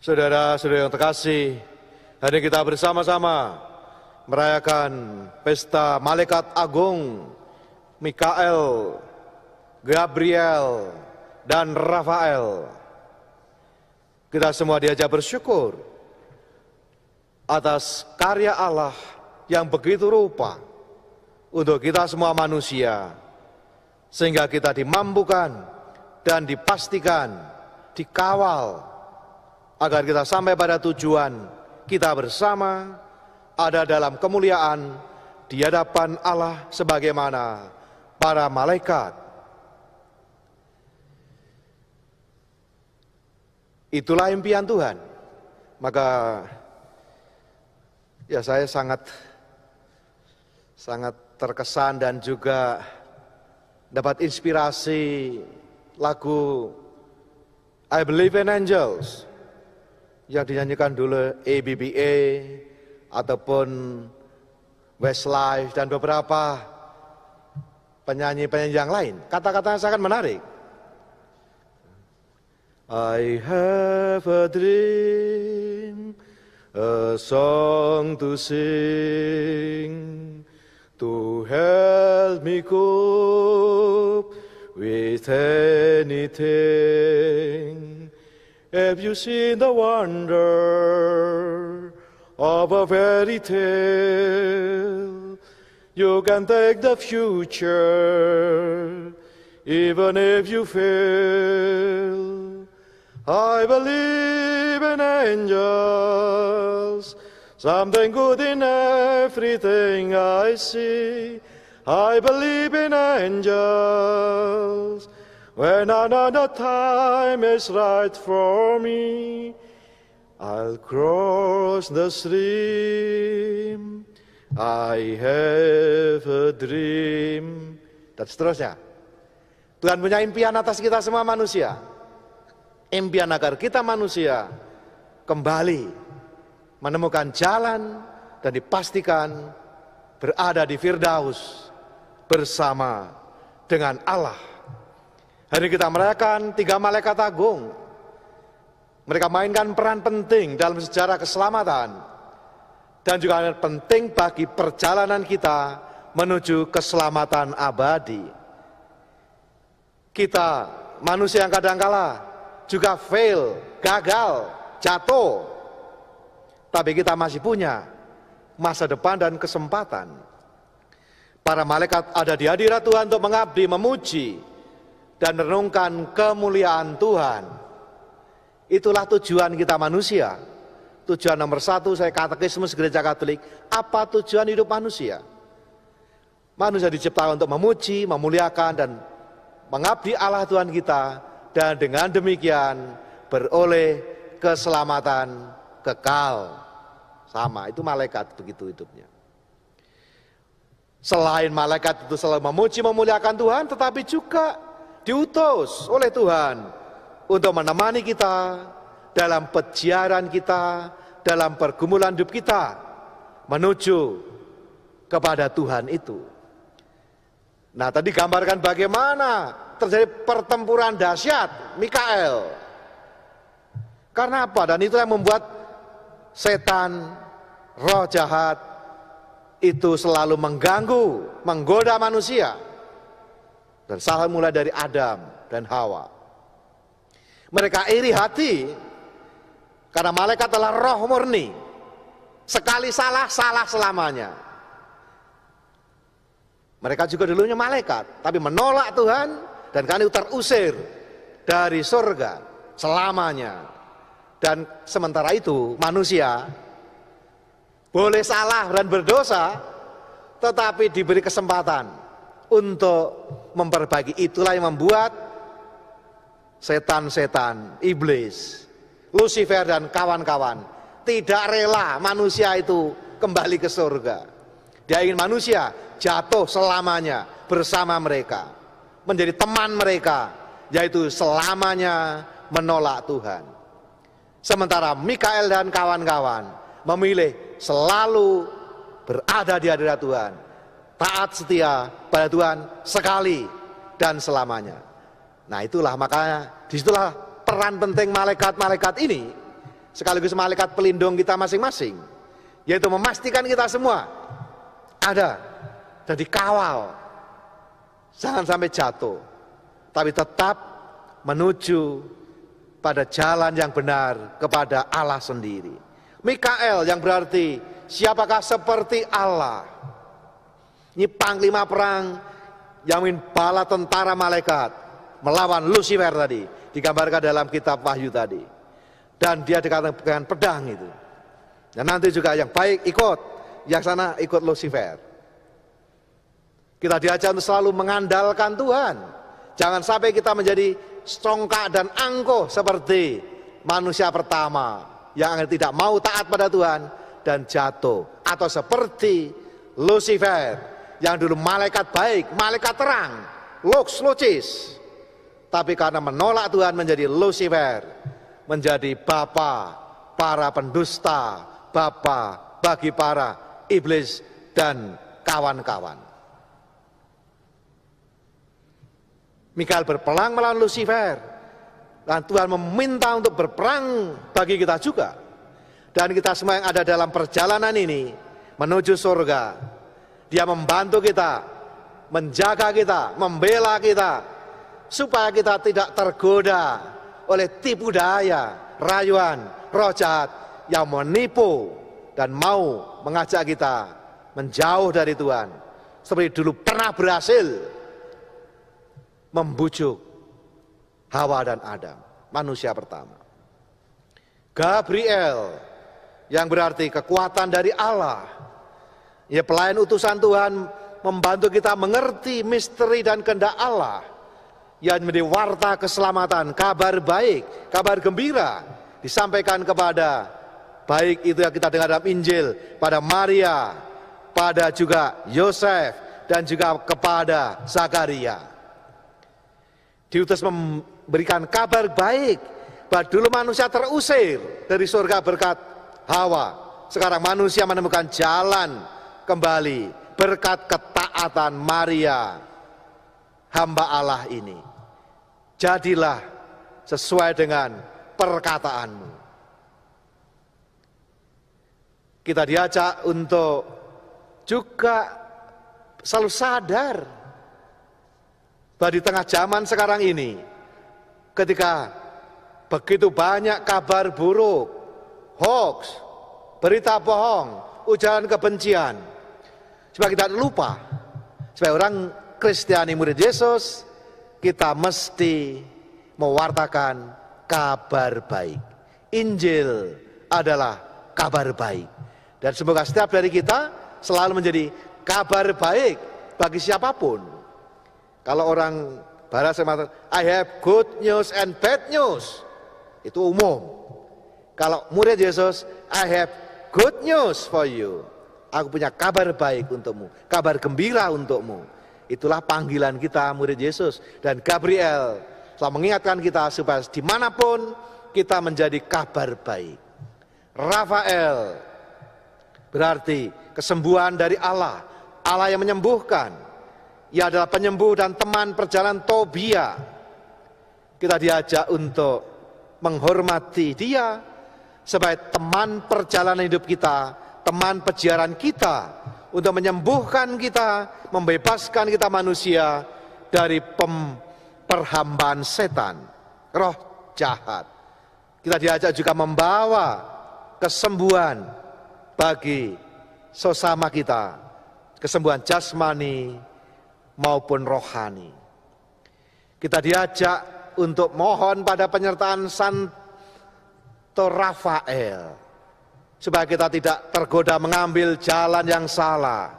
Saudara-saudara yang terkasih, hari kita bersama-sama merayakan pesta Malaikat Agung Mikael, Gabriel, dan Rafael. Kita semua diajak bersyukur atas karya Allah yang begitu rupa untuk kita semua manusia, sehingga kita dimampukan dan dipastikan, dikawal agar kita sampai pada tujuan kita bersama ada dalam kemuliaan di hadapan Allah sebagaimana para malaikat. Itulah impian Tuhan. Maka ya saya sangat sangat terkesan dan juga dapat inspirasi lagu I Believe in Angels yang dinyanyikan dulu ABBA ataupun Westlife dan beberapa penyanyi-penyanyi yang lain. Kata-katanya kata sangat menarik. I have a dream, a song to sing, to help me cope with anything. Have you seen the wonder of a fairy tale? You can take the future, even if you fail. I believe in angels, something good in everything I see. I believe in angels. When another time is right for me, I'll cross the stream. I have a dream. Dan seterusnya. Tuhan punya impian atas kita semua manusia. Impian agar kita manusia kembali menemukan jalan dan dipastikan berada di Firdaus bersama dengan Allah Hari kita merayakan tiga malaikat agung. Mereka mainkan peran penting dalam sejarah keselamatan. Dan juga penting bagi perjalanan kita menuju keselamatan abadi. Kita manusia yang kadang kala juga fail, gagal, jatuh. Tapi kita masih punya masa depan dan kesempatan. Para malaikat ada di hadirat Tuhan untuk mengabdi, memuji, dan renungkan kemuliaan Tuhan. Itulah tujuan kita manusia. Tujuan nomor satu saya katakan katekismus gereja katolik. Apa tujuan hidup manusia? Manusia diciptakan untuk memuji, memuliakan, dan mengabdi Allah Tuhan kita. Dan dengan demikian beroleh keselamatan kekal. Sama, itu malaikat begitu hidupnya. Selain malaikat itu selalu memuji, memuliakan Tuhan, tetapi juga diutus oleh Tuhan untuk menemani kita dalam pejiaran kita, dalam pergumulan hidup kita menuju kepada Tuhan itu. Nah, tadi gambarkan bagaimana terjadi pertempuran dahsyat Mikael. Karena apa? Dan itulah yang membuat setan, roh jahat itu selalu mengganggu, menggoda manusia. Dan salah mulai dari Adam dan Hawa. Mereka iri hati karena malaikat adalah roh murni. Sekali salah, salah selamanya. Mereka juga dulunya malaikat, tapi menolak Tuhan dan kami terusir dari surga selamanya. Dan sementara itu manusia boleh salah dan berdosa, tetapi diberi kesempatan untuk memperbaiki. Itulah yang membuat setan-setan, iblis, Lucifer dan kawan-kawan tidak rela manusia itu kembali ke surga. Dia ingin manusia jatuh selamanya bersama mereka, menjadi teman mereka, yaitu selamanya menolak Tuhan. Sementara Mikael dan kawan-kawan memilih selalu berada di hadirat Tuhan, taat setia pada Tuhan sekali dan selamanya. Nah itulah makanya disitulah peran penting malaikat-malaikat ini sekaligus malaikat pelindung kita masing-masing yaitu memastikan kita semua ada dan dikawal jangan sampai jatuh tapi tetap menuju pada jalan yang benar kepada Allah sendiri Mikael yang berarti siapakah seperti Allah ini panglima perang Yamin bala tentara malaikat melawan Lucifer tadi digambarkan dalam kitab Wahyu tadi dan dia dikatakan pedang itu dan nanti juga yang baik ikut yang sana ikut Lucifer kita diajak untuk selalu mengandalkan Tuhan jangan sampai kita menjadi congkak dan angkuh seperti manusia pertama yang tidak mau taat pada Tuhan dan jatuh atau seperti Lucifer yang dulu malaikat baik, malaikat terang, lux lucis. Tapi karena menolak Tuhan menjadi Lucifer, menjadi bapa para pendusta, bapa bagi para iblis dan kawan-kawan. Mikael berperang melawan Lucifer. Dan Tuhan meminta untuk berperang bagi kita juga. Dan kita semua yang ada dalam perjalanan ini menuju surga dia membantu kita, menjaga kita, membela kita, supaya kita tidak tergoda oleh tipu daya, rayuan, roh jahat yang menipu dan mau mengajak kita menjauh dari Tuhan. Seperti dulu pernah berhasil membujuk Hawa dan Adam, manusia pertama. Gabriel yang berarti kekuatan dari Allah Ya pelayan utusan Tuhan membantu kita mengerti misteri dan kehendak Allah yang menjadi warta keselamatan, kabar baik, kabar gembira disampaikan kepada baik itu yang kita dengar dalam Injil pada Maria, pada juga Yosef dan juga kepada Zakaria. Diutus memberikan kabar baik bahwa dulu manusia terusir dari surga berkat Hawa. Sekarang manusia menemukan jalan kembali berkat ketaatan Maria hamba Allah ini. Jadilah sesuai dengan perkataanmu. Kita diajak untuk juga selalu sadar bahwa di tengah zaman sekarang ini ketika begitu banyak kabar buruk, hoax, berita bohong, ujaran kebencian, Supaya kita lupa. Supaya orang Kristiani murid Yesus, kita mesti mewartakan kabar baik. Injil adalah kabar baik. Dan semoga setiap dari kita selalu menjadi kabar baik bagi siapapun. Kalau orang barat saya mengatakan, I have good news and bad news. Itu umum. Kalau murid Yesus, I have good news for you. Aku punya kabar baik untukmu, kabar gembira untukmu. Itulah panggilan kita murid Yesus dan Gabriel telah mengingatkan kita supaya dimanapun kita menjadi kabar baik. Rafael berarti kesembuhan dari Allah, Allah yang menyembuhkan. Ia adalah penyembuh dan teman perjalanan Tobia. Kita diajak untuk menghormati dia sebagai teman perjalanan hidup kita teman peziaran kita untuk menyembuhkan kita, membebaskan kita manusia dari perhambaan setan, roh jahat. Kita diajak juga membawa kesembuhan bagi sesama kita, kesembuhan jasmani maupun rohani. Kita diajak untuk mohon pada penyertaan Santo Rafael, supaya kita tidak tergoda mengambil jalan yang salah,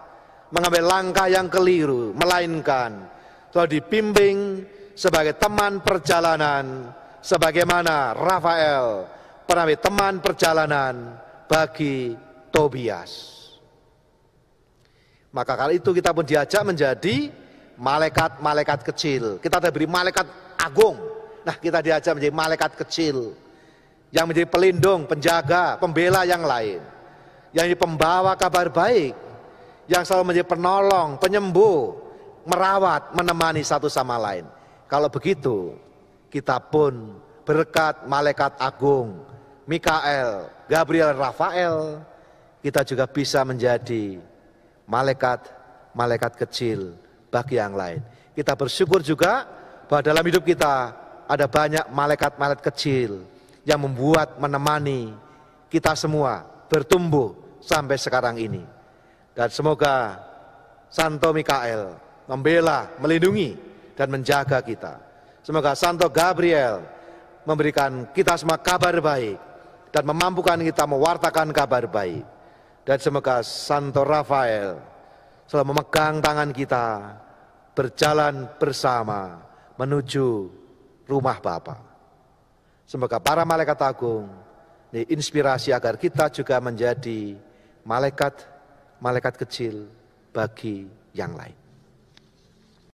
mengambil langkah yang keliru, melainkan telah dibimbing sebagai teman perjalanan, sebagaimana Rafael pernah teman perjalanan bagi Tobias. Maka kali itu kita pun diajak menjadi malaikat-malaikat kecil. Kita diberi malaikat agung. Nah kita diajak menjadi malaikat kecil yang menjadi pelindung, penjaga, pembela yang lain, yang menjadi pembawa kabar baik, yang selalu menjadi penolong, penyembuh, merawat, menemani satu sama lain. Kalau begitu, kita pun berkat malaikat agung, Mikael, Gabriel, Rafael, kita juga bisa menjadi malaikat-malaikat kecil bagi yang lain. Kita bersyukur juga bahwa dalam hidup kita ada banyak malaikat-malaikat kecil yang membuat menemani kita semua bertumbuh sampai sekarang ini. Dan semoga Santo Mikael membela, melindungi dan menjaga kita. Semoga Santo Gabriel memberikan kita semua kabar baik dan memampukan kita mewartakan kabar baik. Dan semoga Santo Rafael selalu memegang tangan kita berjalan bersama menuju rumah Bapak. Semoga para malaikat agung ini inspirasi agar kita juga menjadi malaikat malaikat kecil bagi yang lain.